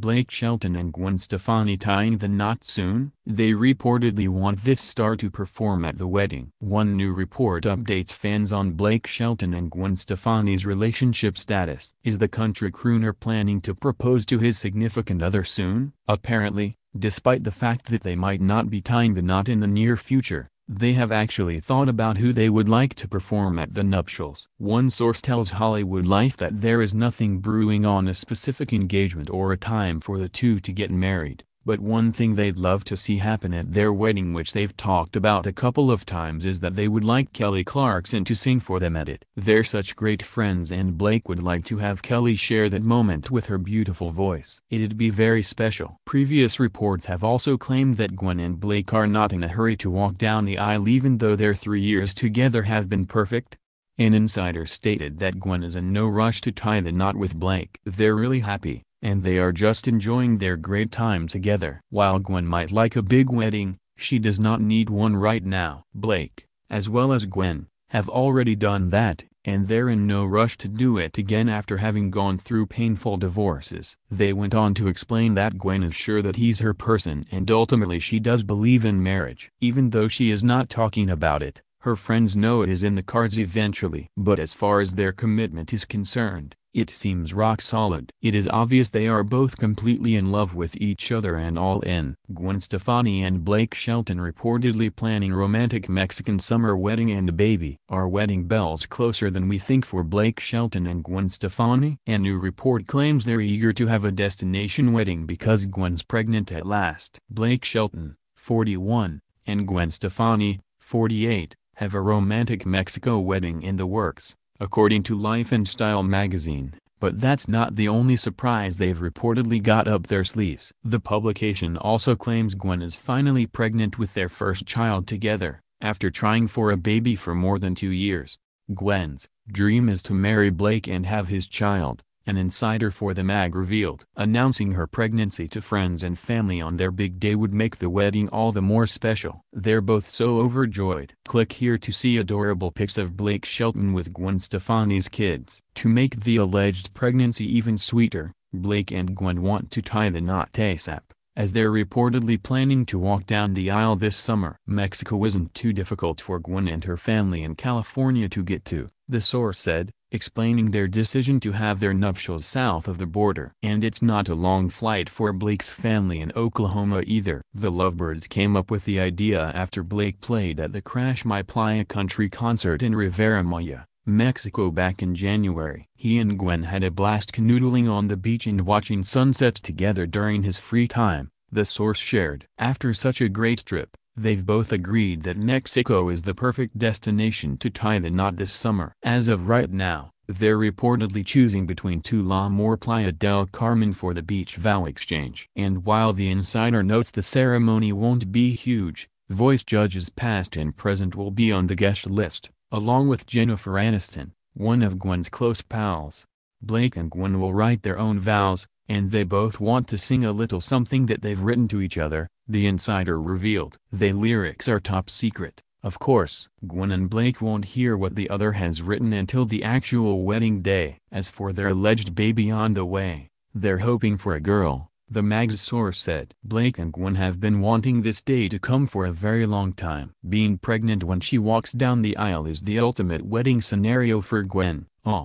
Blake Shelton and Gwen Stefani tying the knot soon. They reportedly want this star to perform at the wedding. One new report updates fans on Blake Shelton and Gwen Stefani's relationship status. Is the country crooner planning to propose to his significant other soon? Apparently, despite the fact that they might not be tying the knot in the near future. They have actually thought about who they would like to perform at the nuptials. One source tells Hollywood Life that there is nothing brewing on a specific engagement or a time for the two to get married. But one thing they'd love to see happen at their wedding which they've talked about a couple of times is that they would like Kelly Clarkson to sing for them at it. They're such great friends and Blake would like to have Kelly share that moment with her beautiful voice. It'd be very special. Previous reports have also claimed that Gwen and Blake are not in a hurry to walk down the aisle even though their three years together have been perfect. An insider stated that Gwen is in no rush to tie the knot with Blake. They're really happy and they are just enjoying their great time together. While Gwen might like a big wedding, she does not need one right now. Blake, as well as Gwen, have already done that, and they're in no rush to do it again after having gone through painful divorces. They went on to explain that Gwen is sure that he's her person and ultimately she does believe in marriage. Even though she is not talking about it, her friends know it is in the cards eventually. But as far as their commitment is concerned, it seems rock solid. It is obvious they are both completely in love with each other and all in. Gwen Stefani and Blake Shelton reportedly planning romantic Mexican summer wedding and baby. Are wedding bells closer than we think for Blake Shelton and Gwen Stefani? A new report claims they're eager to have a destination wedding because Gwen's pregnant at last. Blake Shelton, 41, and Gwen Stefani, 48, have a romantic Mexico wedding in the works, according to Life and Style magazine. But that's not the only surprise they've reportedly got up their sleeves. The publication also claims Gwen is finally pregnant with their first child together, after trying for a baby for more than two years. Gwen's dream is to marry Blake and have his child, an insider for the mag revealed. Announcing her pregnancy to friends and family on their big day would make the wedding all the more special. They're both so overjoyed. Click here to see adorable pics of Blake Shelton with Gwen Stefani's kids. To make the alleged pregnancy even sweeter, Blake and Gwen want to tie the knot ASAP as they're reportedly planning to walk down the aisle this summer. Mexico isn't too difficult for Gwen and her family in California to get to, the source said, explaining their decision to have their nuptials south of the border. And it's not a long flight for Blake's family in Oklahoma either. The Lovebirds came up with the idea after Blake played at the Crash My Playa country concert in Rivera Maya. Mexico back in January. He and Gwen had a blast canoodling on the beach and watching sunsets together during his free time, the source shared. After such a great trip, they've both agreed that Mexico is the perfect destination to tie the knot this summer. As of right now, they're reportedly choosing between Tulum or Playa del Carmen for the beach vow exchange. And while the insider notes the ceremony won't be huge, voice judges past and present will be on the guest list. Along with Jennifer Aniston, one of Gwen's close pals, Blake and Gwen will write their own vows, and they both want to sing a little something that they've written to each other, the insider revealed. The lyrics are top secret, of course. Gwen and Blake won't hear what the other has written until the actual wedding day. As for their alleged baby on the way, they're hoping for a girl, the mag's source said. Blake and Gwen have been wanting this day to come for a very long time. Being pregnant when she walks down the aisle is the ultimate wedding scenario for Gwen. Aw.